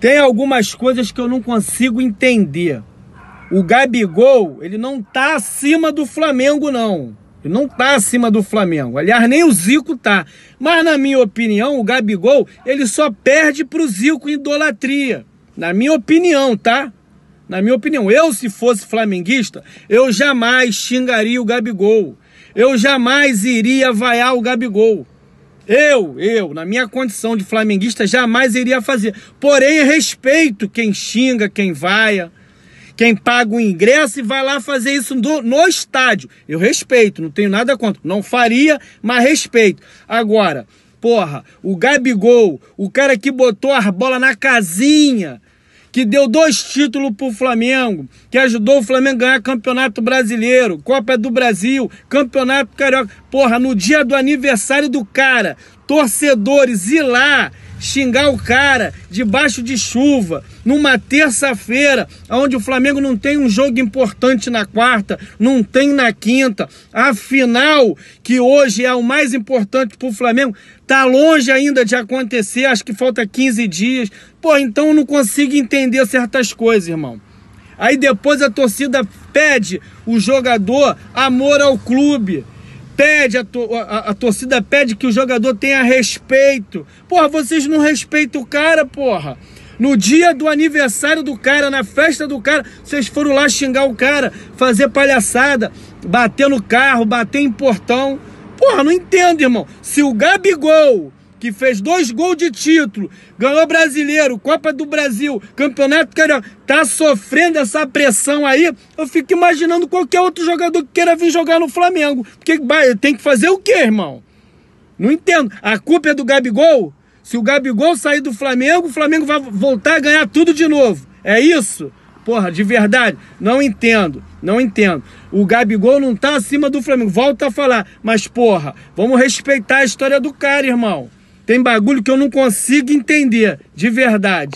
Tem algumas coisas que eu não consigo entender. O Gabigol, ele não tá acima do Flamengo, não. Ele não tá acima do Flamengo. Aliás, nem o Zico tá. Mas, na minha opinião, o Gabigol, ele só perde pro Zico em idolatria. Na minha opinião, tá? Na minha opinião. Eu, se fosse flamenguista, eu jamais xingaria o Gabigol. Eu jamais iria vaiar o Gabigol. Eu, eu, na minha condição de flamenguista, jamais iria fazer. Porém, respeito quem xinga, quem vaia, quem paga o ingresso e vai lá fazer isso no, no estádio. Eu respeito, não tenho nada contra. Não faria, mas respeito. Agora, porra, o Gabigol, o cara que botou as bolas na casinha que deu dois títulos para o Flamengo, que ajudou o Flamengo a ganhar Campeonato Brasileiro, Copa do Brasil, Campeonato Carioca. Porra, no dia do aniversário do cara, torcedores ir lá xingar o cara debaixo de chuva, numa terça-feira, onde o Flamengo não tem um jogo importante na quarta, não tem na quinta, a final, que hoje é o mais importante para o Flamengo, tá longe ainda de acontecer, acho que falta 15 dias. Pô, então eu não consigo entender certas coisas, irmão. Aí depois a torcida pede o jogador amor ao clube pede, a, to, a, a, torcida pede que o jogador tenha respeito. Porra, vocês não respeitam o cara, porra. No dia do aniversário do cara, na festa do cara, vocês foram lá xingar o cara, fazer palhaçada, bater no carro, bater em portão. Porra, não entendo, irmão. Se o Gabigol que fez dois gols de título, ganhou brasileiro, Copa do Brasil, Campeonato Carioca, tá sofrendo essa pressão aí, eu fico imaginando qualquer outro jogador que queira vir jogar no Flamengo. Porque tem que fazer o quê, irmão? Não entendo. A culpa é do Gabigol? Se o Gabigol sair do Flamengo, o Flamengo vai voltar a ganhar tudo de novo. É isso? Porra, de verdade, não entendo, não entendo. O Gabigol não tá acima do Flamengo, volta a falar, mas porra, vamos respeitar a história do cara, irmão. Tem bagulho que eu não consigo entender, de verdade.